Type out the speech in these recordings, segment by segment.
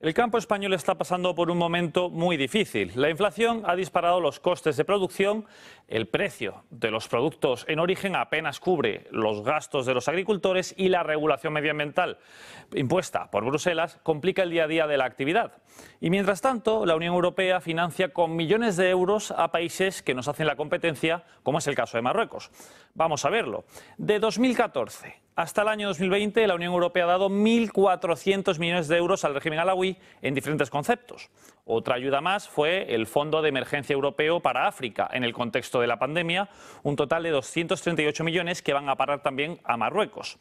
El campo español está pasando por un momento muy difícil. La inflación ha disparado los costes de producción, el precio de los productos en origen apenas cubre los gastos de los agricultores y la regulación medioambiental impuesta por Bruselas complica el día a día de la actividad. Y mientras tanto, la Unión Europea financia con millones de euros a países que nos hacen la competencia, como es el caso de Marruecos. Vamos a verlo. De 2014 hasta el año 2020, la Unión Europea ha dado 1.400 millones de euros al régimen alawi en diferentes conceptos. Otra ayuda más fue el Fondo de Emergencia Europeo para África, en el contexto de la pandemia, un total de 238 millones que van a parar también a Marruecos.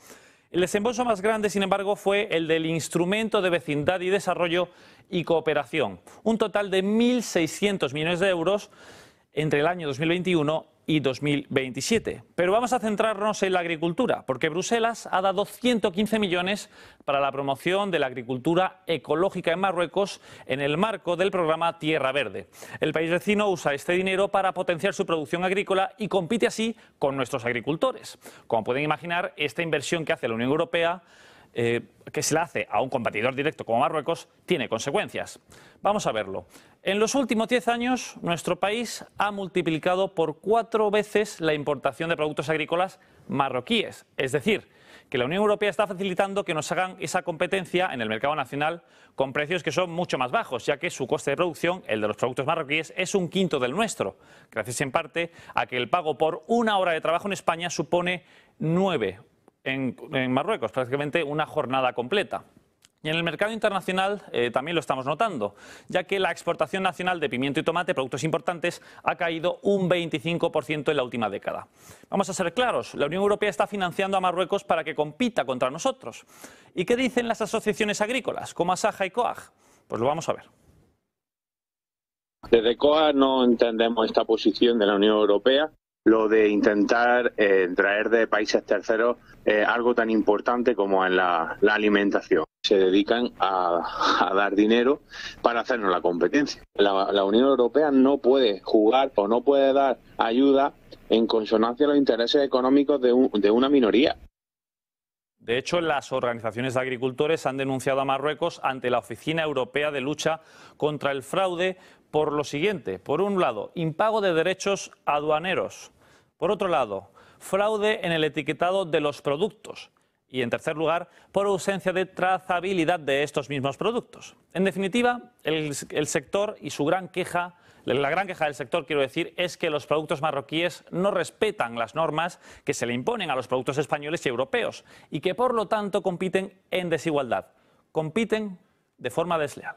El desembolso más grande, sin embargo, fue el del Instrumento de Vecindad y Desarrollo y Cooperación, un total de 1.600 millones de euros entre el año 2021 y 2027. Pero vamos a centrarnos en la agricultura, porque Bruselas ha dado 115 millones para la promoción de la agricultura ecológica en Marruecos en el marco del programa Tierra Verde. El país vecino usa este dinero para potenciar su producción agrícola y compite así con nuestros agricultores. Como pueden imaginar, esta inversión que hace la Unión Europea eh, que se le hace a un competidor directo como Marruecos tiene consecuencias. Vamos a verlo. En los últimos 10 años, nuestro país ha multiplicado por cuatro veces la importación de productos agrícolas marroquíes. Es decir, que la Unión Europea está facilitando que nos hagan esa competencia en el mercado nacional con precios que son mucho más bajos, ya que su coste de producción, el de los productos marroquíes, es un quinto del nuestro, gracias en parte a que el pago por una hora de trabajo en España supone 9 en, Marruecos, prácticamente una jornada completa. Y en el mercado internacional eh, también lo estamos notando, ya que la exportación nacional de pimiento y tomate, productos importantes, ha caído un 25% en la última década. Vamos a ser claros, la Unión Europea está financiando a Marruecos para que compita contra nosotros. ¿Y qué dicen las asociaciones agrícolas, como Asaja y COAG? Pues lo vamos a ver. Desde COAG no entendemos esta posición de la Unión Europea lo de intentar eh, traer de países terceros eh, algo tan importante como la, alimentación. Se dedican a, dar dinero para hacernos la competencia. La, Unión Europea no puede jugar o no puede dar ayuda en consonancia a los intereses económicos de, de una minoría. De hecho, las organizaciones de agricultores han denunciado a Marruecos ante la Oficina Europea de Lucha contra el Fraude por lo siguiente. Por un lado, impago de derechos aduaneros. Por otro lado, fraude en el etiquetado de los productos. Y en tercer lugar, por ausencia de trazabilidad de estos mismos productos. En definitiva, el, sector y su gran queja la gran queja del sector, quiero decir, es que los productos marroquíes no respetan las normas que se le imponen a los productos españoles y europeos y que, por lo tanto, compiten en desigualdad, compiten de forma desleal.